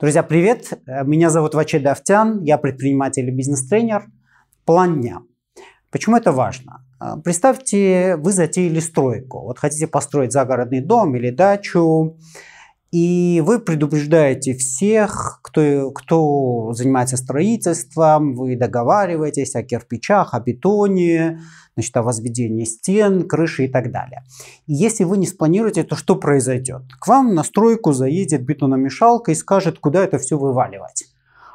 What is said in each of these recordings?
Друзья, привет! Э, меня зовут Ваче Давтян, я предприниматель и бизнес-тренер. План дня. Почему это важно? Э, представьте, вы затеяли стройку. Вот хотите построить загородный дом или дачу, и вы предупреждаете всех, кто, кто занимается строительством, вы договариваетесь о кирпичах, о бетоне, значит, о возведении стен, крыши и так далее. И если вы не спланируете, то что произойдет? К вам на стройку заедет бетономешалка и скажет, куда это все вываливать.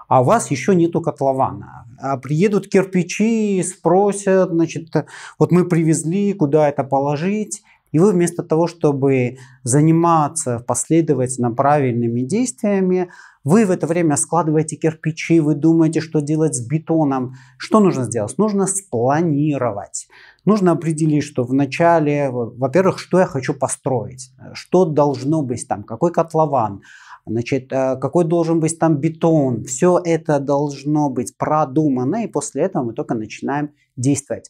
А у вас еще нету котлована. А приедут кирпичи, спросят, значит, вот мы привезли, куда это положить. И вы вместо того, чтобы заниматься последовательно правильными действиями, вы в это время складываете кирпичи, вы думаете, что делать с бетоном. Что нужно сделать? Нужно спланировать. Нужно определить, что вначале, во-первых, что я хочу построить, что должно быть там, какой котлован, значит, э, какой должен быть там бетон. Все это должно быть продумано, и после этого мы только начинаем действовать.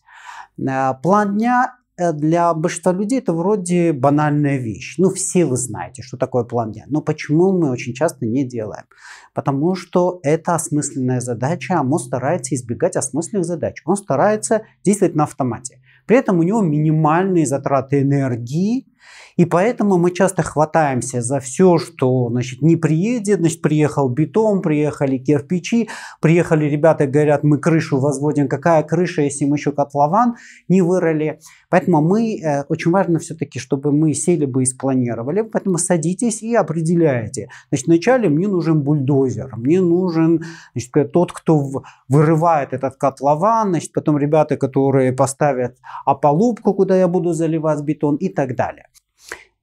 Э, план дня Э, для большинства людей это вроде банальная вещь. Ну, все вы знаете, что такое план дня. Но почему мы очень часто не делаем? Потому что это осмысленная задача, а мозг старается избегать осмысленных задач. Он старается действовать на автомате. При этом у него минимальные затраты энергии, и поэтому мы часто хватаемся за все, что значит, не приедет, значит, приехал бетон, приехали кирпичи, приехали ребята, говорят, мы крышу возводим, какая крыша, если мы еще котлован не вырыли. Поэтому мы, э, очень важно все-таки, чтобы мы сели бы и спланировали, поэтому садитесь и определяете. Значит, вначале мне нужен бульдозер, мне нужен значит, тот, кто вырывает этот котлован, значит, потом ребята, которые поставят ополубку, куда я буду заливать бетон и так далее.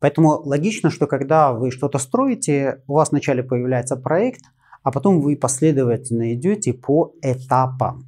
Поэтому логично, что когда вы что-то строите, у вас вначале появляется проект, а потом вы последовательно идете по этапам.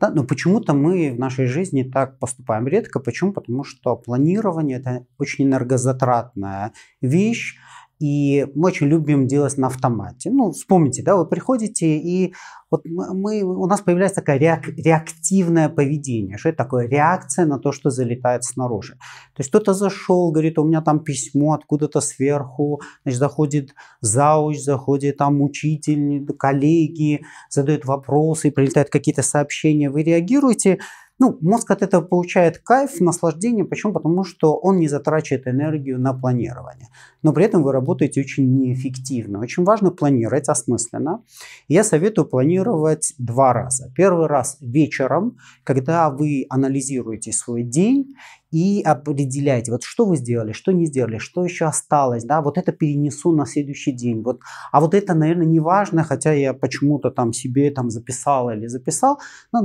Да, но почему-то мы в нашей жизни так поступаем редко. Почему? Потому что планирование – это очень энергозатратная вещь, и мы очень любим делать на автомате. Ну, вспомните, да, вы приходите, и вот мы, у нас появляется такое реак, реактивное поведение. Что это такое? Реакция на то, что залетает снаружи. То есть кто-то зашел, говорит, у меня там письмо откуда-то сверху, значит, заходит зауч, заходит там учитель, коллеги, задают вопросы, прилетают какие-то сообщения. Вы реагируете, ну, мозг от этого получает кайф, наслаждение. Почему? Потому что он не затрачивает энергию на планирование. Но при этом вы работаете очень неэффективно. Очень важно планировать осмысленно. Я советую планировать два раза. Первый раз вечером, когда вы анализируете свой день и определяете, вот что вы сделали, что не сделали, что еще осталось, да, вот это перенесу на следующий день, вот, а вот это, наверное, не важно, хотя я почему-то там себе там записал или записал, но,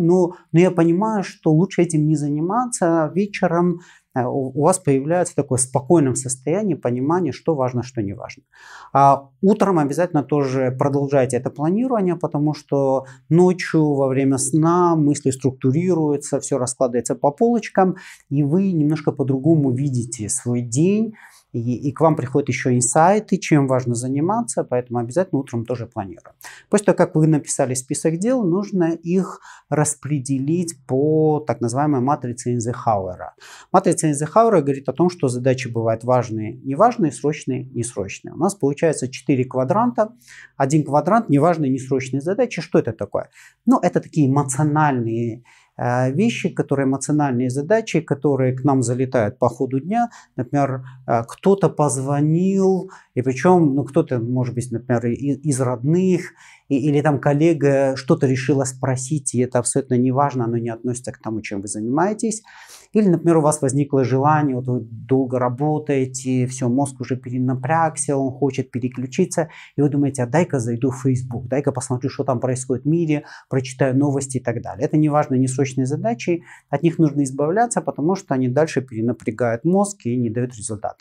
но я понимаю, что лучше этим не заниматься, а вечером Э, у вас появляется такое спокойном состоянии понимание, что важно, что не важно. А утром обязательно тоже продолжайте это планирование, потому что ночью во время сна мысли структурируются, все раскладывается по полочкам, и вы немножко по-другому видите свой день, и, и к вам приходят еще инсайты, чем важно заниматься, поэтому обязательно утром тоже планируем. После того, как вы написали список дел, нужно их распределить по так называемой матрице Эйнзехауэра. Матрица Лекция Эйзенхауэра говорит о том, что задачи бывают важные, неважные, срочные, несрочные. У нас получается 4 квадранта. Один квадрант – неважные, несрочные задачи. Что это такое? Ну, это такие эмоциональные э, вещи, которые эмоциональные задачи, которые к нам залетают по ходу дня. Например, э, кто-то позвонил, и причем ну, кто-то, может быть, например, из родных, и, или там коллега что-то решила спросить, и это абсолютно не важно, оно не относится к тому, чем вы занимаетесь. Или, например, у вас возникло желание, вот вы долго работаете, все, мозг уже перенапрягся, он хочет переключиться, и вы думаете, а дай-ка зайду в Facebook, дай-ка посмотрю, что там происходит в мире, прочитаю новости и так далее. Это не важные, не сочные задачи, от них нужно избавляться, потому что они дальше перенапрягают мозг и не дают результата.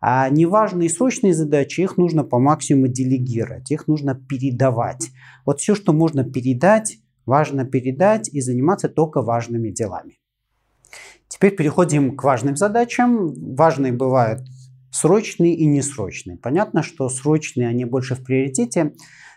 А неважные и срочные задачи, их нужно по максимуму делегировать, их нужно передавать. Вот все, что можно передать, важно передать и заниматься только важными делами. Теперь переходим к важным задачам. Важные бывают срочные и несрочные. Понятно, что срочные, они больше в приоритете,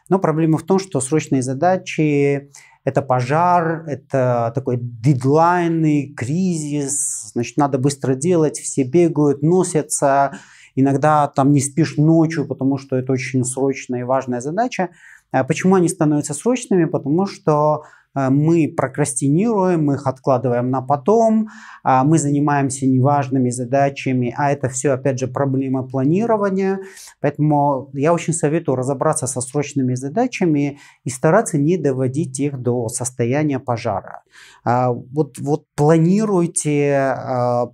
но проблема в том, что срочные задачи это пожар, это такой дедлайнный кризис, значит, надо быстро делать, все бегают, носятся, иногда там не спишь ночью, потому что это очень срочная и важная задача. А почему они становятся срочными? Потому что а, мы прокрастинируем, мы их откладываем на потом, а, мы занимаемся неважными задачами, а это все, опять же, проблема планирования. Поэтому я очень советую разобраться со срочными задачами и стараться не доводить их до состояния пожара. А, вот, вот планируйте,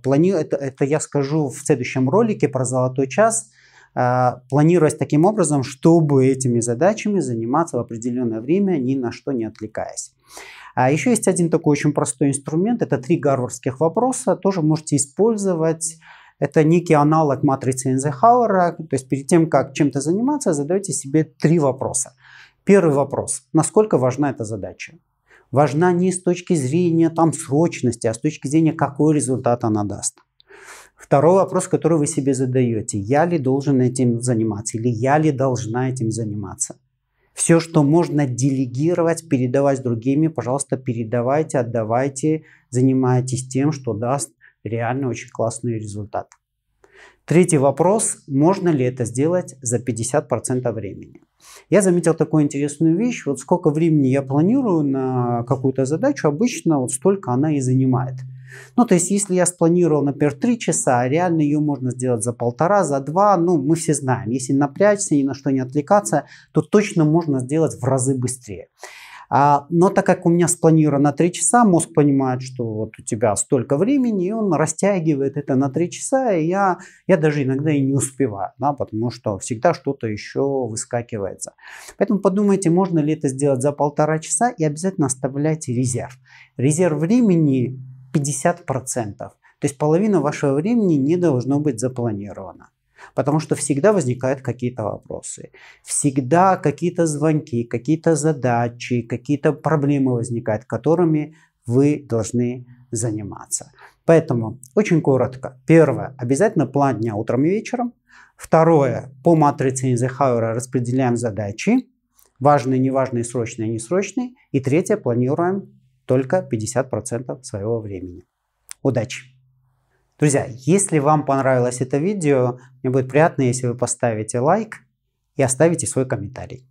плани... это, это я скажу в следующем ролике про золотой час – а, планировать таким образом, чтобы этими задачами заниматься в определенное время, ни на что не отвлекаясь. А еще есть один такой очень простой инструмент, это три гарвардских вопроса, тоже можете использовать это некий аналог матрицы Эйнзехауэра. То есть перед тем, как чем-то заниматься, задайте себе три вопроса. Первый вопрос. Насколько важна эта задача? Важна не с точки зрения там срочности, а с точки зрения, какой результат она даст. Второй вопрос, который вы себе задаете. Я ли должен этим заниматься или я ли должна этим заниматься? Все, что можно делегировать, передавать другими, пожалуйста, передавайте, отдавайте, занимайтесь тем, что даст реально очень классный результат. Третий вопрос, можно ли это сделать за 50% времени? Я заметил такую интересную вещь, вот сколько времени я планирую на какую-то задачу, обычно вот столько она и занимает. Ну, то есть, если я спланировал, например, три часа, реально ее можно сделать за полтора, за два, ну, мы все знаем. Если напрячься, ни на что не отвлекаться, то точно можно сделать в разы быстрее. А, но так как у меня спланировано 3 часа, мозг понимает, что вот у тебя столько времени, и он растягивает это на 3 часа, и я, я даже иногда и не успеваю, да, потому что всегда что-то еще выскакивается. Поэтому подумайте, можно ли это сделать за полтора часа и обязательно оставляйте резерв. Резерв времени 50%. То есть половина вашего времени не должно быть запланировано. Потому что всегда возникают какие-то вопросы, всегда какие-то звонки, какие-то задачи, какие-то проблемы возникают, которыми вы должны заниматься. Поэтому очень коротко. Первое. Обязательно план дня утром и вечером. Второе. По матрице Эйнзехауэра распределяем задачи. Важные, неважные, срочные, несрочные. И третье. Планируем только 50% своего времени. Удачи! Друзья, если вам понравилось это видео, мне будет приятно, если вы поставите лайк и оставите свой комментарий.